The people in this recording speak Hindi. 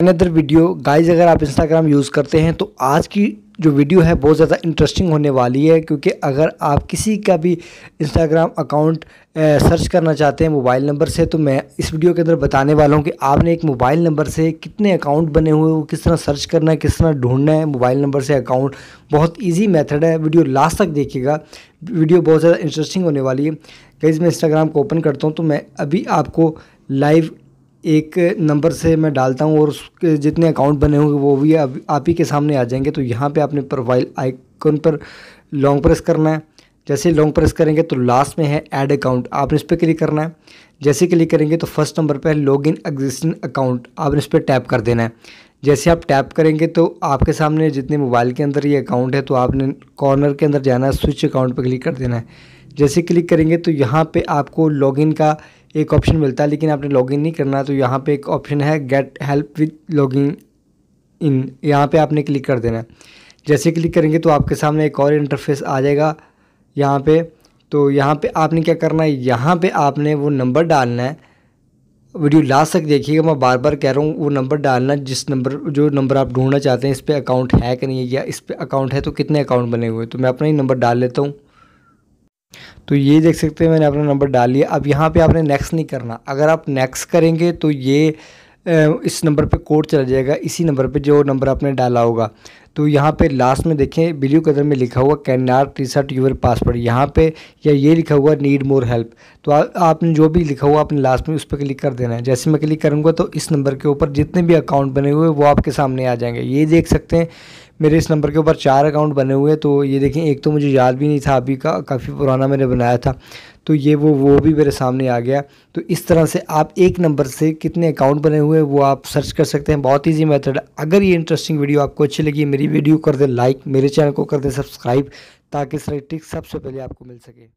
अनदर वीडियो गाइज अगर आप इंस्टाग्राम यूज़ करते हैं तो आज की जो वीडियो है बहुत ज़्यादा इंटरेस्टिंग होने वाली है क्योंकि अगर आप किसी का भी इंस्टाग्राम अकाउंट सर्च करना चाहते हैं मोबाइल नंबर से तो मैं इस वीडियो के अंदर बताने वाला हूँ कि आपने एक मोबाइल नंबर से कितने अकाउंट बने हुए वो किस तरह सर्च करना है किस तरह ढूंढना है मोबाइल नंबर से अकाउंट बहुत ईजी मैथड है वीडियो लास्ट तक देखिएगा वीडियो बहुत ज़्यादा इंटरेस्टिंग होने वाली है गाइज़ मैं इंस्टाग्राम को ओपन करता हूँ तो मैं अभी आपको लाइव एक नंबर से मैं डालता हूँ और उसके जितने अकाउंट बने होंगे वो भी आप ही के सामने आ जाएंगे तो यहाँ पे आपने प्रोफाइल आइकन पर लॉन्ग प्रेस करना है जैसे लॉन्ग प्रेस करेंगे तो लास्ट में है ऐड अकाउंट आपने इस पर क्लिक करना है जैसे क्लिक करेंगे तो फर्स्ट नंबर पर है लॉग इन एग्जिस्टिंग अकाउंट आपने इस पर टैप कर देना है जैसे आप टैप करेंगे तो आपके सामने जितने मोबाइल के अंदर ये अकाउंट है तो आपने कॉर्नर के अंदर जाना है स्विच अकाउंट पर क्लिक कर देना है जैसे क्लिक करेंगे तो यहाँ पे आपको लॉगिन का एक ऑप्शन मिलता है लेकिन आपने लॉगिन नहीं करना तो यहाँ पे एक ऑप्शन है get help with login in यहाँ पे आपने क्लिक कर देना है जैसे क्लिक करेंगे तो आपके सामने एक और इंटरफेस आ जाएगा यहाँ पे तो यहाँ पे आपने क्या करना है यहाँ पे आपने वो नंबर डालना है वीडियो लास्ट तक देखिएगा मैं बार बार कह रहा हूँ वो नंबर डालना जिस नंबर जो नंबर आप ढूंढना चाहते हैं इस पर अकाउंट है कि नहीं है या इस पर अकाउंट है तो कितने अकाउंट बने हुए तो मैं अपना ही नंबर डाल लेता हूँ तो ये देख सकते हैं मैंने अपना नंबर डाल लिया अब यहाँ पे आपने नेक्स्ट नहीं करना अगर आप नेक्स्ट करेंगे तो ये इस नंबर पे कोड चला जाएगा इसी नंबर पे जो नंबर आपने डाला होगा तो यहाँ पे लास्ट में देखें ब्लू कलर में लिखा हुआ can not reset your password यहाँ पे या ये लिखा हुआ नीड मोर हेल्प तो आ, आपने जो भी लिखा हुआ आपने लास्ट में उस पर क्लिक कर देना है जैसे मैं क्लिक करूँगा तो इस नंबर के ऊपर जितने भी अकाउंट बने हुए वो आपके सामने आ जाएंगे ये देख सकते हैं मेरे इस नंबर के ऊपर चार अकाउंट बने हुए हैं तो ये देखें एक तो मुझे याद भी नहीं था अभी का काफ़ी पुराना मैंने बनाया था तो ये वो वो भी मेरे सामने आ गया तो इस तरह से आप एक नंबर से कितने अकाउंट बने हुए हैं वो आप सर्च कर सकते हैं बहुत ईजी मेथड अगर ये इंटरेस्टिंग वीडियो आपको अच्छी लगी मेरी वीडियो कर दें लाइक मेरे चैनल को कर दें सब्सक्राइब ताकि इस ट्रिक सबसे पहले आपको मिल सके